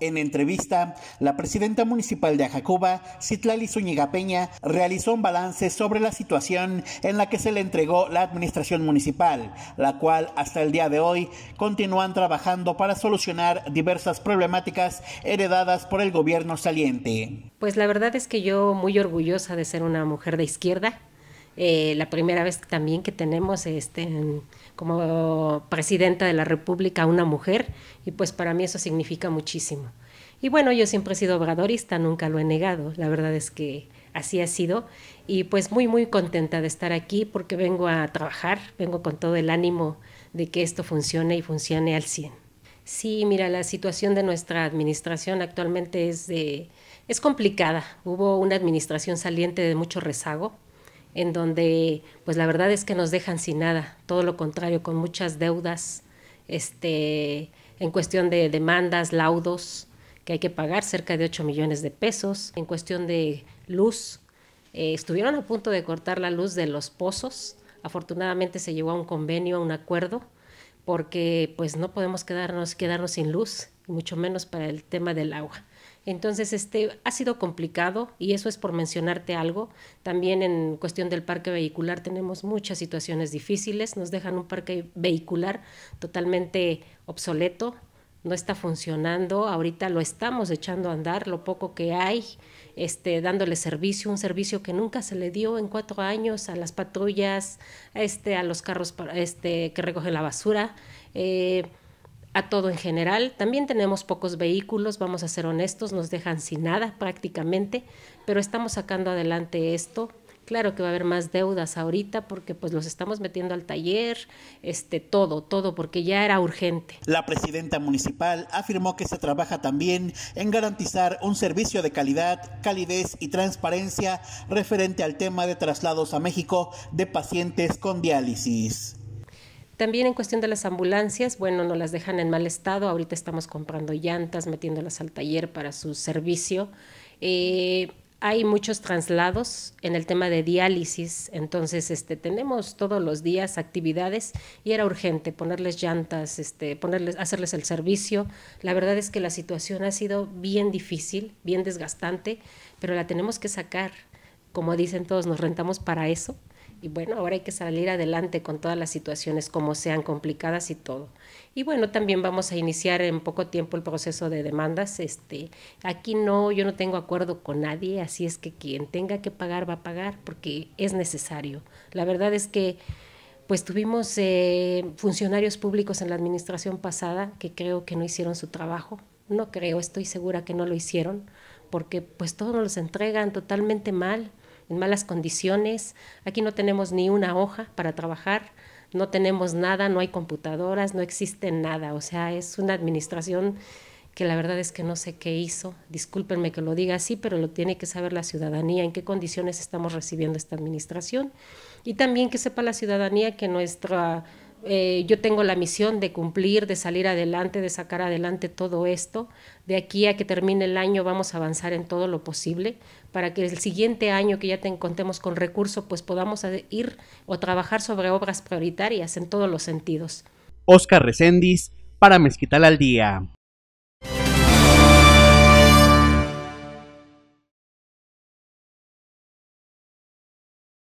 En entrevista, la presidenta municipal de Ajacuba, Citlali Zúñiga Peña, realizó un balance sobre la situación en la que se le entregó la administración municipal, la cual hasta el día de hoy continúan trabajando para solucionar diversas problemáticas heredadas por el gobierno saliente. Pues la verdad es que yo muy orgullosa de ser una mujer de izquierda, eh, la primera vez también que tenemos este, como presidenta de la República una mujer y pues para mí eso significa muchísimo. Y bueno, yo siempre he sido obradorista, nunca lo he negado, la verdad es que así ha sido y pues muy muy contenta de estar aquí porque vengo a trabajar, vengo con todo el ánimo de que esto funcione y funcione al 100. Sí, mira, la situación de nuestra administración actualmente es, es complicada. Hubo una administración saliente de mucho rezago, en donde pues la verdad es que nos dejan sin nada, todo lo contrario, con muchas deudas, este, en cuestión de demandas, laudos, que hay que pagar cerca de 8 millones de pesos, en cuestión de luz, eh, estuvieron a punto de cortar la luz de los pozos, afortunadamente se llegó a un convenio, a un acuerdo, porque pues no podemos quedarnos, quedarnos sin luz, mucho menos para el tema del agua. Entonces, este, ha sido complicado y eso es por mencionarte algo. También en cuestión del parque vehicular tenemos muchas situaciones difíciles. Nos dejan un parque vehicular totalmente obsoleto, no está funcionando, ahorita lo estamos echando a andar, lo poco que hay, este, dándole servicio, un servicio que nunca se le dio en cuatro años a las patrullas, este, a los carros este, que recogen la basura. Eh, a todo en general. También tenemos pocos vehículos, vamos a ser honestos, nos dejan sin nada prácticamente, pero estamos sacando adelante esto. Claro que va a haber más deudas ahorita porque pues los estamos metiendo al taller, este todo, todo porque ya era urgente. La presidenta municipal afirmó que se trabaja también en garantizar un servicio de calidad, calidez y transparencia referente al tema de traslados a México de pacientes con diálisis. También en cuestión de las ambulancias, bueno, no las dejan en mal estado. Ahorita estamos comprando llantas, metiéndolas al taller para su servicio. Eh, hay muchos traslados en el tema de diálisis, entonces este, tenemos todos los días actividades y era urgente ponerles llantas, este, ponerles, hacerles el servicio. La verdad es que la situación ha sido bien difícil, bien desgastante, pero la tenemos que sacar. Como dicen todos, nos rentamos para eso y bueno, ahora hay que salir adelante con todas las situaciones como sean complicadas y todo. Y bueno, también vamos a iniciar en poco tiempo el proceso de demandas. Este, aquí no, yo no tengo acuerdo con nadie, así es que quien tenga que pagar va a pagar porque es necesario. La verdad es que pues tuvimos eh, funcionarios públicos en la administración pasada que creo que no hicieron su trabajo. No creo, estoy segura que no lo hicieron porque pues todos nos los entregan totalmente mal en malas condiciones, aquí no tenemos ni una hoja para trabajar, no tenemos nada, no hay computadoras, no existe nada, o sea, es una administración que la verdad es que no sé qué hizo, discúlpenme que lo diga así, pero lo tiene que saber la ciudadanía, en qué condiciones estamos recibiendo esta administración y también que sepa la ciudadanía que nuestra eh, yo tengo la misión de cumplir, de salir adelante, de sacar adelante todo esto. De aquí a que termine el año vamos a avanzar en todo lo posible para que el siguiente año que ya te encontremos con recursos, pues podamos ir o trabajar sobre obras prioritarias en todos los sentidos. Oscar Recendis para Mezquital al Día.